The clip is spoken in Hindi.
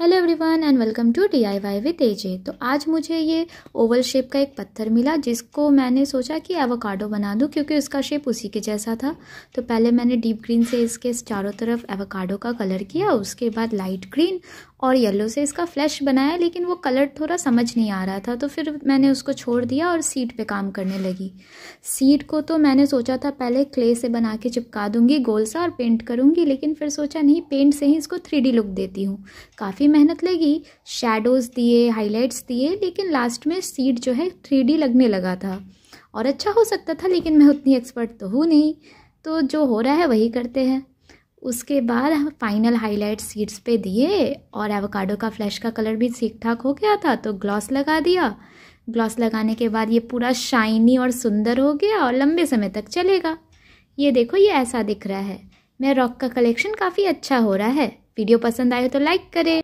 hello everyone and welcome to D I Y with AJ तो आज मुझे ये ओवल शेप का एक पत्थर मिला जिसको मैंने सोचा कि एवोकाडो बना दूं क्योंकि उसका शेप उसी के जैसा था तो पहले मैंने डीप ग्रीन से इसके चारों तरफ एवोकाडो का कलर किया उसके बाद लाइट ग्रीन और येलो से इसका फ्लैश बनाया लेकिन वो कलर थोड़ा समझ नहीं आ रहा था तो फिर मैंने उसको छोड़ दिया और सीट पे काम करने लगी सीट को तो मैंने सोचा था पहले क्ले से बना के चिपका दूंगी गोल सा और पेंट करूँगी लेकिन फिर सोचा नहीं पेंट से ही इसको थ्री लुक देती हूँ काफ़ी काफ़ी मेहनत लगी शेडोज़ दिए हाईलाइट्स दिए लेकिन लास्ट में सीट जो है थ्री लगने लगा था और अच्छा हो सकता था लेकिन मैं उतनी एक्सपर्ट तो हूँ नहीं तो जो हो रहा है वही करते हैं उसके बाद हम फाइनल हाईलाइट सीड्स पे दिए और एवोकाडो का फ्लैश का कलर भी ठीक ठाक हो गया था तो ग्लॉस लगा दिया ग्लॉस लगाने के बाद ये पूरा शाइनी और सुंदर हो गया और लंबे समय तक चलेगा ये देखो ये ऐसा दिख रहा है मेरा रॉक का कलेक्शन काफ़ी अच्छा हो रहा है वीडियो पसंद आए तो लाइक करें